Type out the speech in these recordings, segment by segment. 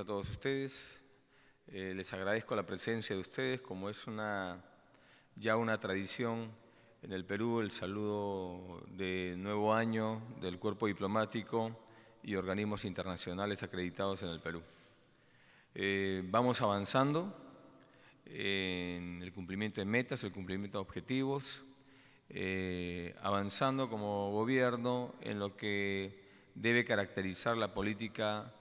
a todos ustedes. Eh, les agradezco la presencia de ustedes, como es una, ya una tradición en el Perú, el saludo de nuevo año del cuerpo diplomático y organismos internacionales acreditados en el Perú. Eh, vamos avanzando en el cumplimiento de metas, el cumplimiento de objetivos, eh, avanzando como gobierno en lo que debe caracterizar la política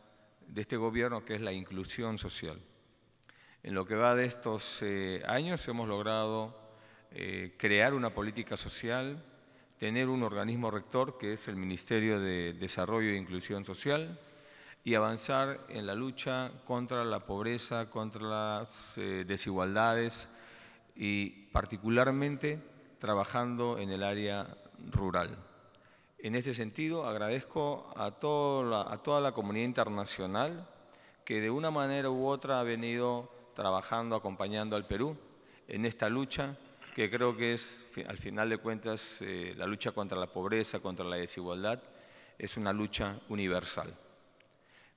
de este gobierno, que es la inclusión social. En lo que va de estos eh, años hemos logrado eh, crear una política social, tener un organismo rector que es el Ministerio de Desarrollo e Inclusión Social y avanzar en la lucha contra la pobreza, contra las eh, desigualdades y particularmente trabajando en el área rural. En este sentido, agradezco a, a toda la comunidad internacional que de una manera u otra ha venido trabajando, acompañando al Perú en esta lucha que creo que es, al final de cuentas, eh, la lucha contra la pobreza, contra la desigualdad, es una lucha universal.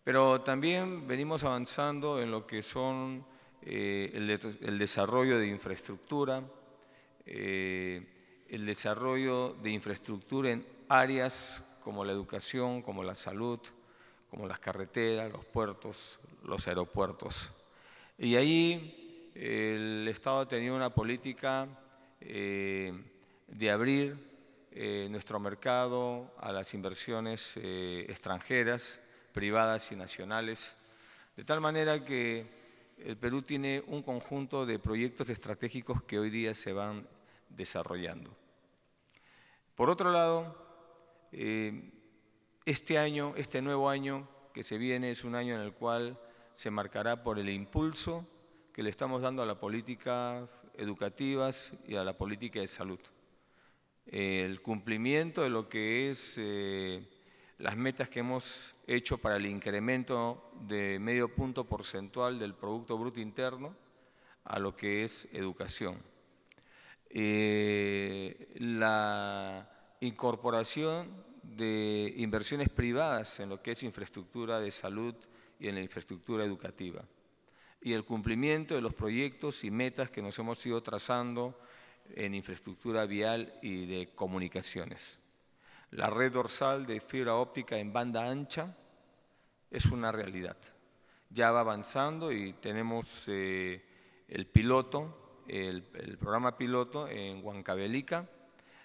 Pero también venimos avanzando en lo que son eh, el, desarrollo de infraestructura, eh, el desarrollo de infraestructura en áreas como la educación, como la salud, como las carreteras, los puertos, los aeropuertos. Y ahí el Estado ha tenido una política eh, de abrir eh, nuestro mercado a las inversiones eh, extranjeras, privadas y nacionales, de tal manera que el Perú tiene un conjunto de proyectos estratégicos que hoy día se van desarrollando. Por otro lado, eh, este año, este nuevo año que se viene es un año en el cual se marcará por el impulso que le estamos dando a las políticas educativas y a la política de salud. El cumplimiento de lo que es eh, las metas que hemos hecho para el incremento de medio punto porcentual del Producto Bruto Interno a lo que es educación. Eh, la incorporación de inversiones privadas en lo que es infraestructura de salud y en la infraestructura educativa y el cumplimiento de los proyectos y metas que nos hemos ido trazando en infraestructura vial y de comunicaciones. La red dorsal de fibra óptica en banda ancha es una realidad. Ya va avanzando y tenemos eh, el piloto, el, el programa piloto en Huancavelica,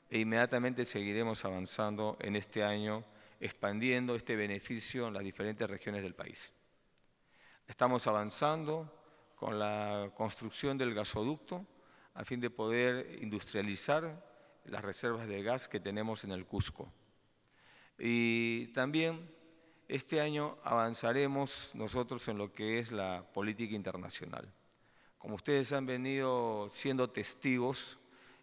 e inmediatamente seguiremos avanzando en este año, expandiendo este beneficio en las diferentes regiones del país. Estamos avanzando con la construcción del gasoducto a fin de poder industrializar las reservas de gas que tenemos en el Cusco. Y también este año avanzaremos nosotros en lo que es la política internacional. Como ustedes han venido siendo testigos,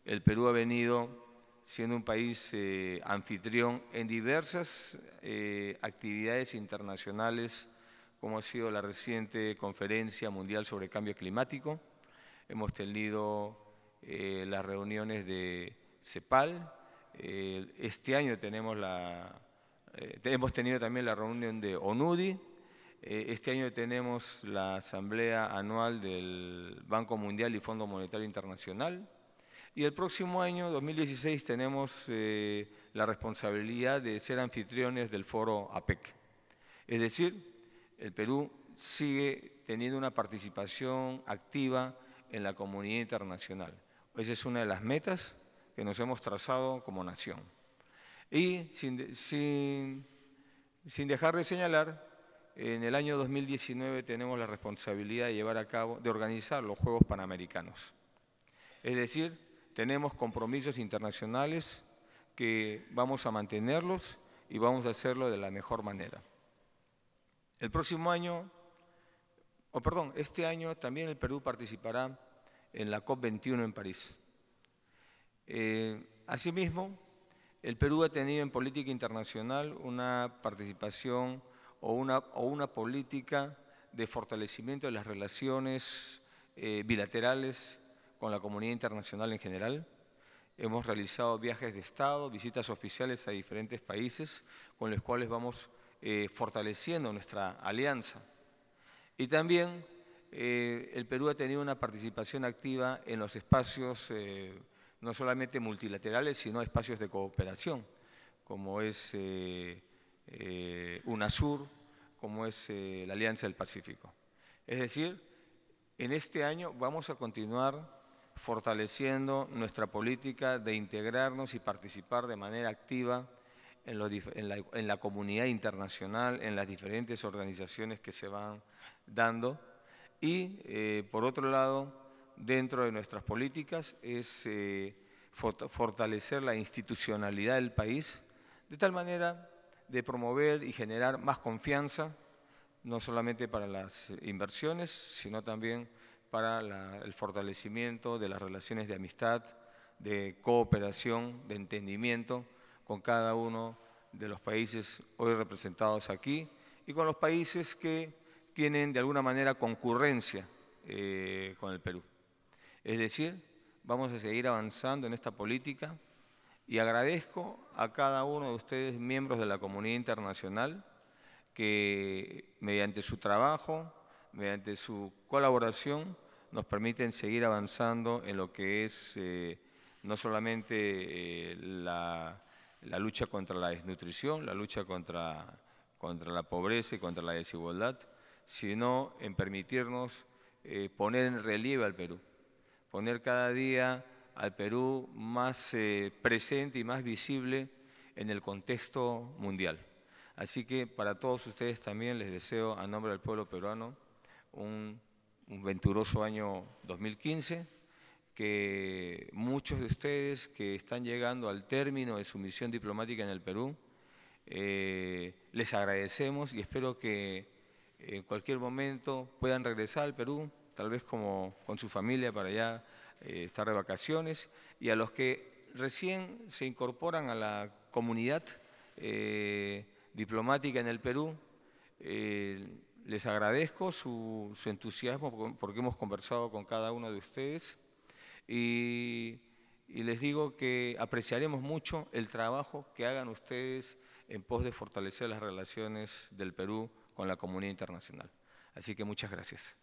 el Perú ha venido siendo un país eh, anfitrión en diversas eh, actividades internacionales, como ha sido la reciente Conferencia Mundial sobre Cambio Climático. Hemos tenido eh, las reuniones de CEPAL. este año tenemos la, hemos tenido también la reunión de ONUDI. este año tenemos la Asamblea Anual del Banco Mundial y Fondo Monetario Internacional. Y el próximo año, 2016, tenemos eh, la responsabilidad de ser anfitriones del foro APEC. Es decir, el Perú sigue teniendo una participación activa en la comunidad internacional. Esa es una de las metas que nos hemos trazado como nación. Y sin, sin dejar de señalar, en el año 2019 tenemos la responsabilidad de llevar a cabo, de organizar los Juegos Panamericanos. Es decir, tenemos compromisos internacionales que vamos a mantenerlos y vamos a hacerlo de la mejor manera. El próximo año, o perdón, este año también el Perú participará en la COP21 en París. Eh, asimismo, el Perú ha tenido en política internacional una participación o una, o una política de fortalecimiento de las relaciones eh, bilaterales con la comunidad internacional en general. Hemos realizado viajes de Estado, visitas oficiales a diferentes países con los cuales vamos eh, fortaleciendo nuestra alianza. Y también eh, el Perú ha tenido una participación activa en los espacios eh, no solamente multilaterales, sino espacios de cooperación, como es UNASUR, como es la Alianza del Pacífico. Es decir, en este año vamos a continuar fortaleciendo nuestra política de integrarnos y participar de manera activa en, la, comunidad internacional, en las diferentes organizaciones que se van dando. Y, eh, por otro lado, dentro de nuestras políticas es eh, fortalecer la institucionalidad del país, de tal manera de promover y generar más confianza, no solamente para las inversiones, sino también para el fortalecimiento de las relaciones de amistad, de cooperación, de entendimiento con cada uno de los países hoy representados aquí y con los países que tienen de alguna manera concurrencia eh, con el Perú. Es decir, vamos a seguir avanzando en esta política y agradezco a cada uno de ustedes, miembros de la comunidad internacional, que mediante su trabajo, mediante su colaboración, nos permiten seguir avanzando en lo que es eh, no solamente eh, la, la, lucha contra la desnutrición, la lucha contra, contra la pobreza y contra la desigualdad, sino en permitirnos eh, poner en relieve al Perú, poner cada día al Perú más presente y más visible en el contexto mundial. Así que para todos ustedes también les deseo a nombre del pueblo peruano un un venturoso año 2015, que muchos de ustedes que están llegando al término de su misión diplomática en el Perú, eh, les agradecemos y espero que en cualquier momento puedan regresar al Perú, tal vez como con su familia para allá, eh, estar de vacaciones, y a los que recién se incorporan a la comunidad eh, diplomática en el Perú, les agradezco su, entusiasmo porque hemos conversado con cada uno de ustedes y les digo que apreciaremos mucho el trabajo que hagan ustedes en pos de fortalecer las relaciones del Perú con la comunidad internacional. Así que muchas gracias.